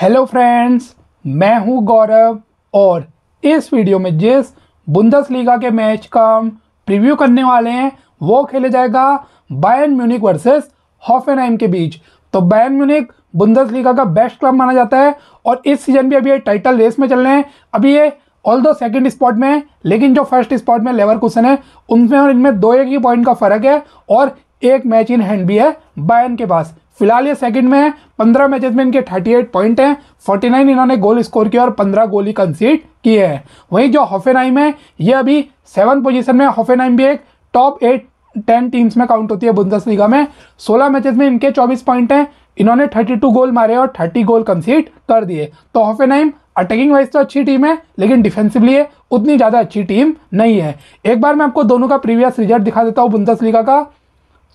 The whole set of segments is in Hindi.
हेलो फ्रेंड्स मैं हूं गौरव और इस वीडियो में जिस बुंदस लीगा के मैच का हम प्रीव्यू करने वाले हैं वो खेले जाएगा बायन म्यूनिक वर्सेस हॉफेनहाइम के बीच तो बायन म्यूनिक बुंदस लीगा का बेस्ट क्लब माना जाता है और इस सीजन भी अभी ये टाइटल रेस में चल रहे हैं अभी ये ऑल दो सेकेंड स्पॉट में है लेकिन जो फर्स्ट स्पॉट में लेवर क्वेश्चन है उनमें और इनमें दो एक ही पॉइंट का फर्क है और एक मैच इन हैंड भी है बायन के पास फिलहाल ये सेकंड में है पंद्रह मैचेस में इनके थर्टी एट पॉइंट हैं फोर्टी नाइन इन्होंने गोल स्कोर किया और पंद्रह गोल ही कंसीड किए हैं वहीं जो हॉफेनाइम है ये अभी सेवन पोजीशन में हॉफेनाइम भी एक टॉप एट टेन टीम्स में काउंट होती है बुंदस लीगा में सोलह मैचेस में इनके चौबीस पॉइंट हैं इन्होंने थर्टी टू गोल मारे और थर्टी गोल कंसीड कर दिए तो हॉफेनाइम अटैकिंग वाइज तो अच्छी टीम है लेकिन डिफेंसिवली है उतनी ज़्यादा अच्छी टीम नहीं है एक बार मैं आपको दोनों का प्रीवियस रिजल्ट दिखा देता हूँ बुंदस लीगा का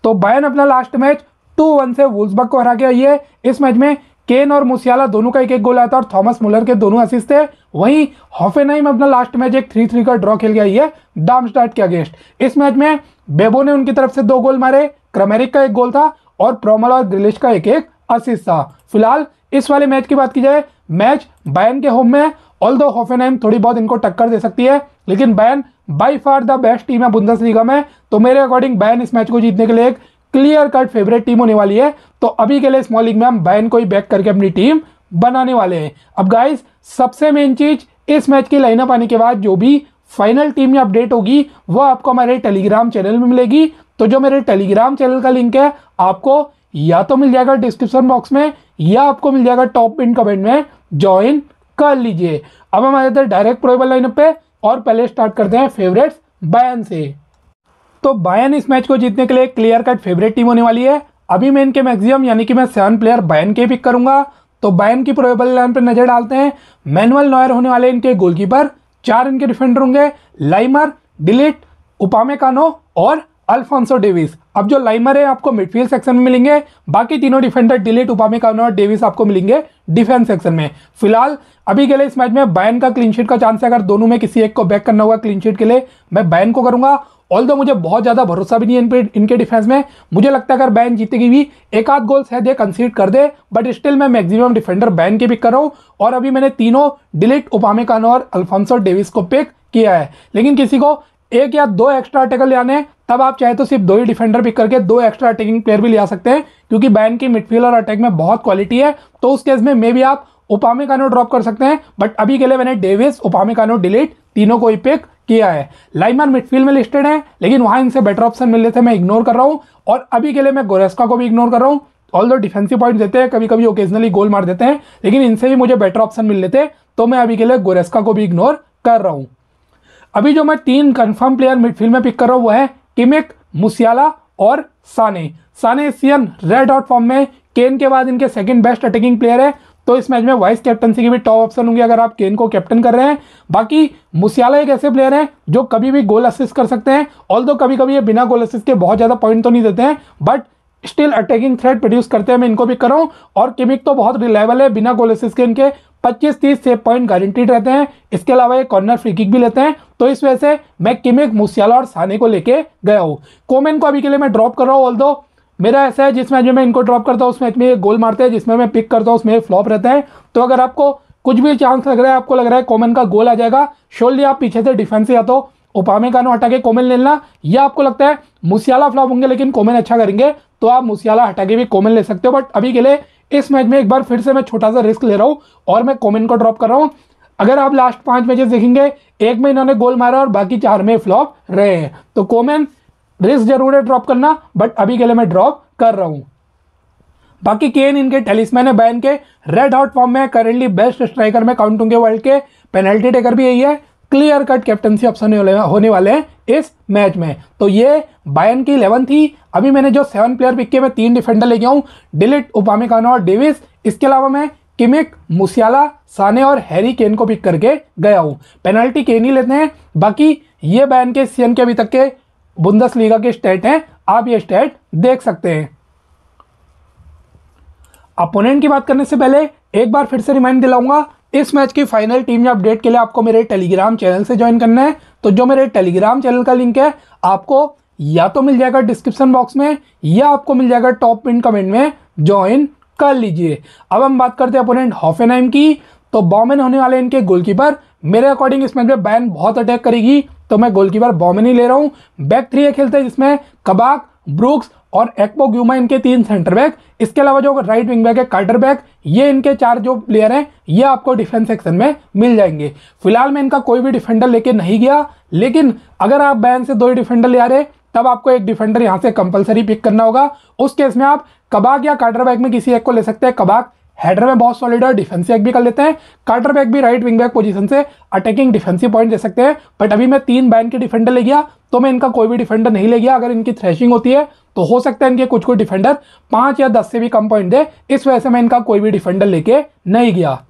तो बैन अपना लास्ट मैच टू वन से वुल्सबर्ग को हरा के आई है इस मैच में केन और मुसियाला दोनों का एक एक गोल आया था और थॉमस मुलर के दोनों असिस्ट थे वहीं हॉफेनहाइम अपना लास्ट मैच एक थ्री थ्री का ड्रॉ खेल गया है डाम के अगेंस्ट इस मैच में बेबो ने उनकी तरफ से दो गोल मारे क्रमेरिक का एक गोल था और प्रोमल और ग्रिलिश का एक एक असिस्ट था फिलहाल इस वाले मैच की बात की जाए मैच बैन के होम में ऑल दो हॉफेनाइम थोड़ी बहुत इनको टक्कर दे सकती है लेकिन Bayern by far the best team है बुंदस लीगा में तो मेरे अकॉर्डिंग बैन इस मैच को जीतने के लिए एक क्लियर कट फेवरेट टीम होने वाली है तो अभी के लिए स्मॉल लीग में हम बैन को ही बैक करके अपनी टीम बनाने वाले हैं अब गाइस सबसे मेन चीज इस मैच की लाइनअप आने के बाद जो भी फाइनल टीम में अपडेट होगी वो आपको हमारे टेलीग्राम चैनल में मिलेगी तो जो मेरे टेलीग्राम चैनल का लिंक है आपको या तो मिल जाएगा डिस्क्रिप्शन बॉक्स में या आपको मिल जाएगा टॉप इन कमेंट में ज्वाइन कर लीजिए अब हम आ जाते हैं डायरेक्ट प्रोबल लाइनअप पे और पहले स्टार्ट करते हैं फेवरेट्स बैन से दोस्तों बायन इस मैच को जीतने के लिए क्लियर कट फेवरेट टीम होने वाली है अभी मैं इनके मैक्सिमम यानी कि मैं सेवन प्लेयर बायन के पिक करूंगा तो बायन की प्रोबेबल लाइन पर नजर डालते हैं मैनुअल नॉयर होने वाले इनके गोलकीपर चार इनके डिफेंडर होंगे लाइमर डिलीट उपामे कानो और अल्फोंसो डेविस अब जो लाइमर है आपको मिडफील्ड सेक्शन में मिलेंगे बाकी तीनों डिफेंडर डिलीट उपामे कानो और डेविस आपको मिलेंगे डिफेंस सेक्शन में फिलहाल अभी के लिए इस मैच में बैन का क्लीनशीट का चांस है अगर दोनों में किसी एक को बैक करना होगा क्लीनशीट के लिए मैं बैन को करूंगा ऑल मुझे बहुत ज़्यादा भरोसा भी नहीं है इन इनके डिफेंस में मुझे लगता है अगर बैन जीतेगी भी एक आध गोल शायद ये कंसीड कर दे बट स्टिल मैं मैक्सिमम डिफेंडर बैन के पिक कर रहा हूँ और अभी मैंने तीनों डिलेट कानो और अल्फांसो डेविस को पिक किया है लेकिन किसी को एक या दो एक्स्ट्रा ले लाने तब आप चाहे तो सिर्फ दो ही डिफेंडर पिक करके दो एक्स्ट्रा अटैकिंग प्लेयर भी ले आ सकते हैं क्योंकि बैन की मिडफील्ड और अटैक में बहुत क्वालिटी है तो उस केस में मे भी आप कानो ड्रॉप कर सकते हैं बट अभी के लिए मैंने डेविस कानो डिलीट तीनों को ही पिक किया है लाइमर मिडफील्ड में लिस्टेड है लेकिन वहां इनसे बेटर ऑप्शन मिल रहे थे मैं इग्नोर कर रहा हूँ और अभी के लिए मैं गोरेस्का को भी इग्नोर कर रहा हूँ ऑल दो डिफेंसिव पॉइंट देते हैं कभी कभी ओकेजनली गोल मार देते हैं लेकिन इनसे भी मुझे बेटर ऑप्शन मिल लेते तो मैं अभी के लिए गोरेस्का को भी इग्नोर कर रहा हूँ अभी जो मैं तीन कन्फर्म प्लेयर मिडफील्ड में पिक कर रहा हूँ वो है किमिक मुसियाला और साने साने सियन रेड आउट फॉर्म में केन के बाद इनके सेकंड बेस्ट अटैकिंग प्लेयर है तो इस मैच में वाइस कैप्टनसी की भी टॉप ऑप्शन होंगी अगर आप केन को कैप्टन कर रहे हैं बाकी मुसियाला एक ऐसे प्लेयर हैं जो कभी भी गोल असिस्ट कर सकते हैं ऑल कभी कभी ये बिना गोल असिस्ट के बहुत ज़्यादा पॉइंट तो नहीं देते हैं but still attacking threat produce करते हैं मैं इनको भी कराऊँ और किमिक तो बहुत रिलायबल है बिना गोल असिस्ट के इनके 25-30 से पॉइंट गारंटीड रहते हैं इसके अलावा ये कॉर्नर फ्री किक भी लेते हैं तो इस वजह से मैं किमिक मुसियाला और साने को लेके गया हूँ कोमेन को अभी के लिए मैं ड्रॉप कर रहा हूँ ऑल मेरा ऐसा है जिस मैच में मैं इनको ड्रॉप करता हूँ उस मैच में गोल मारते हैं जिसमें मैं पिक करता हूँ उसमें फ्लॉप रहते हैं तो अगर आपको कुछ भी चांस लग रहा है आपको लग रहा है कॉमन का गोल आ जाएगा शोल्डी आप पीछे से डिफेंस या तो उपामे कानू हटा के कोमल ले लेना या आपको लगता है मुसियाला फ्लॉप होंगे लेकिन कोमल अच्छा करेंगे तो आप मुसियाला हटा के भी कोमन ले सकते हो बट अभी के लिए इस मैच में एक बार फिर से मैं छोटा सा रिस्क ले रहा हूँ और मैं कोमन को ड्रॉप कर रहा हूँ अगर आप लास्ट पांच मैचेस देखेंगे एक में इन्होंने गोल मारा और बाकी चार में फ्लॉप रहे हैं तो कोमेन रिस्क जरूर है ड्रॉप करना बट अभी के लिए मैं ड्रॉप कर रहा हूं बाकी केन इनके टेलिसमैन है बैन के रेड हॉट फॉर्म में करेंटली बेस्ट स्ट्राइकर में काउंट होंगे वर्ल्ड के पेनल्टी टेकर भी यही है क्लियर कट कैप्टनसी ऑप्शन होने वाले हैं इस मैच में तो ये बायन की इलेवन थी अभी मैंने जो सेवन प्लेयर पिक किए मैं तीन डिफेंडर लेके आऊँ डिलिट उपामिकानो और डेविस इसके अलावा मैं किमिक मुसियाला साने और हैरी केन को पिक करके गया हूँ पेनल्टी केन ही लेते हैं बाकी ये बैन के सीएन के अभी तक के बुंदस लीगा के स्टेट हैं आप ये स्टेट देख सकते हैं अपोनेंट की बात करने से पहले एक बार फिर से रिमाइंड दिलाऊंगा इस मैच की फाइनल टीम या अपडेट के लिए आपको मेरे टेलीग्राम चैनल से ज्वाइन करना है तो जो मेरे टेलीग्राम चैनल का लिंक है आपको या तो मिल जाएगा डिस्क्रिप्शन बॉक्स में या आपको मिल जाएगा टॉप पिन कमेंट में ज्वाइन कर लीजिए अब हम बात करते हैं अपोनेंट हॉफेनाइम की तो बॉमेन होने वाले इनके गोलकीपर मेरे अकॉर्डिंग इस मैच में बैन बहुत अटैक करेगी तो मैं गोलकीपर बॉमिनी ले रहा हूँ बैक थ्री खेलते हैं जिसमें कबाक ब्रूक्स और एक्पो ग्यूमा इनके तीन सेंटर बैक इसके अलावा जो राइट विंग बैक है कार्टर बैक ये इनके चार जो प्लेयर हैं ये आपको डिफेंस सेक्शन में मिल जाएंगे फिलहाल मैं इनका कोई भी डिफेंडर लेके नहीं गया लेकिन अगर आप बैन से दो ही डिफेंडर ले आ रहे तब आपको एक डिफेंडर यहाँ से कंपलसरी पिक करना होगा उस केस में आप कबाक या कार्टर बैक में किसी एक को ले सकते हैं कबाक हेडर में बहुत सॉलिड है डिफेंसिव बैक भी कर लेते हैं कार्टर बैक भी राइट विंग बैक पोजीशन से अटैकिंग डिफेंसिव पॉइंट दे सकते हैं बट अभी मैं तीन बैन के डिफेंडर ले गया तो मैं इनका कोई भी डिफेंडर नहीं ले गया अगर इनकी थ्रेशिंग होती है तो हो सकता है इनके कुछ कुछ डिफेंडर पांच या दस से भी कम पॉइंट दे इस वजह से मैं इनका कोई भी डिफेंडर लेके नहीं गया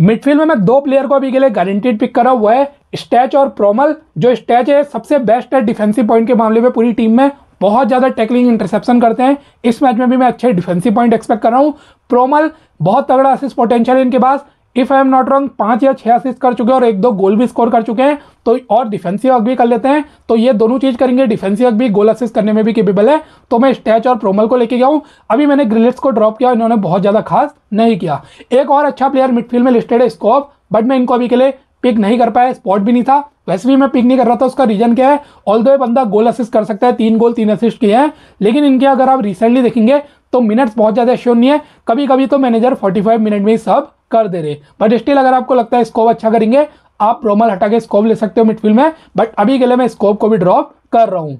मिडफील्ड में मैं दो प्लेयर को अभी के लिए गारंटीड पिक कर रहा हूँ वह है स्टैच और प्रोमल जो स्टैच है सबसे बेस्ट है डिफेंसिव पॉइंट के मामले में पूरी टीम में बहुत ज़्यादा टैकलिंग इंटरसेप्शन करते हैं इस मैच में भी मैं अच्छे डिफेंसिव पॉइंट एक्सपेक्ट कर रहा हूँ प्रोमल बहुत तगड़ा असिस्ट पोटेंशियल है इनके पास if I am not wrong पाँच या छः असिस्ट कर चुके हैं और एक दो गोल भी स्कोर कर चुके हैं तो और डिफेंसिव वर्क भी कर लेते हैं तो ये दोनों चीज़ करेंगे डिफेंसिव वर्क भी गोल असिस्ट करने में भी केपेबल है तो मैं स्टैच और प्रोमल को लेके गया हूँ अभी मैंने ग्रिलेट्स को ड्रॉप किया इन्होंने बहुत ज़्यादा खास नहीं किया एक और अच्छा प्लेयर मिडफील्ड में लिस्टेड है स्कोप बट मैं इनको अभी के लिए पिक नहीं कर पाया स्पॉट भी नहीं था वैसे भी मैं पिक नहीं कर रहा था उसका रीजन क्या है ऑल दो बंदा गोल असिस्ट कर सकता है तीन गोल तीन असिस्ट किए हैं लेकिन इनके अगर आप रिसेंटली देखेंगे तो मिनट्स बहुत ज़्यादा श्योर नहीं है कभी कभी तो मैनेजर 45 मिनट में ही सब कर दे रहे बट स्टिल अगर आपको लगता है स्कोप अच्छा करेंगे आप रोमल हटा के स्कोप ले सकते हो मिडफील्ड में बट अभी के लिए मैं स्कोप को भी ड्रॉप कर रहा हूँ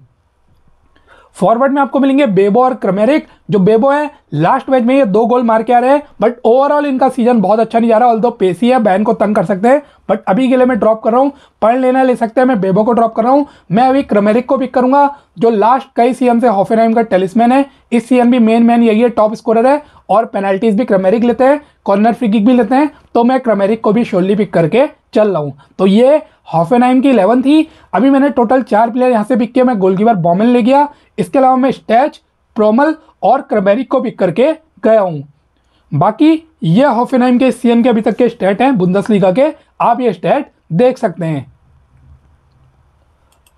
फॉरवर्ड में आपको मिलेंगे बेबो और क्रमेरिक जो बेबो है लास्ट मैच में ये दो गोल मार के आ रहे हैं बट ओवरऑल इनका सीजन बहुत अच्छा नहीं जा रहा ऑल दो पेसी है बैन को तंग कर सकते हैं बट अभी के लिए मैं ड्रॉप कर रहा हूँ पढ़ लेना ले सकते हैं मैं बेबो को ड्रॉप कर रहा हूँ मैं अभी क्रमेरिक को पिक करूंगा जो लास्ट कई सीजन से हॉफे का टेलिसमैन है इस सीजन भी मेन मैन यही है टॉप स्कोरर है और पेनल्टीज भी क्रमेरिक लेते हैं कॉर्नर फ्री किक भी लेते हैं तो मैं क्रमेरिक को भी शोली पिक करके चल रहा हूँ तो ये हॉफेनहाइम की इलेवन थी अभी मैंने टोटल चार प्लेयर यहाँ से पिक किया मैं गोलकीपर बॉमन ले गया इसके अलावा मैं स्टैच प्रोमल और क्रमेरिक को पिक करके गया हूँ बाकी ये हॉफेनहाइम के सीएम के अभी तक के स्टैट हैं बुंदसलीगा के आप ये स्टैट देख सकते हैं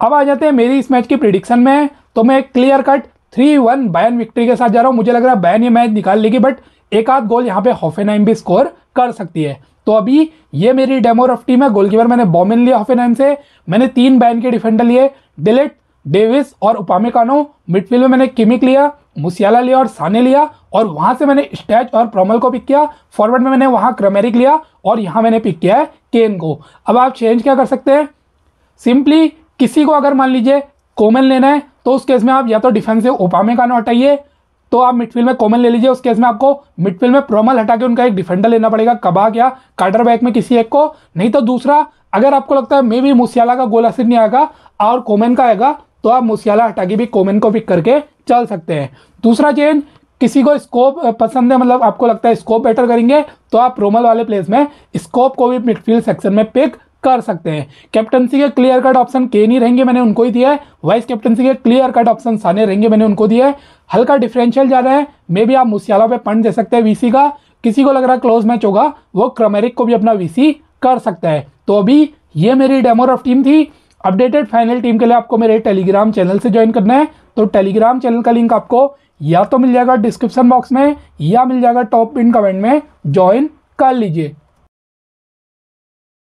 अब आ जाते हैं मेरी इस मैच की प्रिडिक्शन में तो मैं एक clear cut three one Bayern victory के साथ जा रहा हूँ मुझे लग रहा है बैन ये मैच निकाल लेगी बट एक आध गोल यहाँ पे हॉफेनहाइम भी स्कोर कर सकती है तो अभी ये मेरी डेमो रफ टीम है गोलकीपर मैंने बॉमिन लिया हॉफेनहाइम से मैंने तीन बैन के डिफेंडर लिए डिलेट डेविस और उपामिकानो मिडफील्ड में मैंने किमिक लिया मुसियाला लिया और साने लिया और वहाँ से मैंने स्टैच और प्रोमल को पिक किया फॉरवर्ड में मैंने वहाँ क्रमेरिक लिया और यहाँ मैंने पिक किया है केन को अब आप चेंज क्या कर सकते हैं सिंपली किसी को अगर मान लीजिए कोमल लेना है तो उस केस में आप या तो डिफेंसिव ओपामे का हटाइए तो आप मिडफील्ड में कोमल ले लीजिए उस केस में आपको मिडफील्ड में प्रोमल हटा के उनका एक डिफेंडर लेना पड़ेगा कबाक या कार्टर बैक में किसी एक को नहीं तो दूसरा अगर आपको लगता है मे भी मुसियाला का गोल असर नहीं आएगा और कोमेन का आएगा तो आप मुसियाला हटा के भी कोमेन को पिक करके चल सकते हैं दूसरा चेंज किसी को स्कोप पसंद है मतलब आपको लगता है स्कोप बेटर करेंगे तो आप प्रोमल वाले प्लेस में स्कोप को भी मिडफील्ड सेक्शन में पिक कर सकते हैं कैप्टनसी के क्लियर कट ऑप्शन के नहीं रहेंगे मैंने उनको ही दिया है वाइस कैप्टनसी के क्लियर कट ऑप्शन साने रहेंगे मैंने उनको दिया है हल्का डिफरेंशियल जा रहा है मे भी आप मुसियाला पे पंड दे सकते हैं वीसी का किसी को लग रहा है क्लोज मैच होगा वो क्रमेरिक को भी अपना वीसी कर सकता है तो अभी ये मेरी डेमो रफ टीम थी अपडेटेड फाइनल टीम के लिए आपको मेरे टेलीग्राम चैनल से ज्वाइन करना है तो टेलीग्राम चैनल का लिंक आपको या तो मिल जाएगा डिस्क्रिप्शन बॉक्स में या मिल जाएगा टॉप इन कमेंट में ज्वाइन कर लीजिए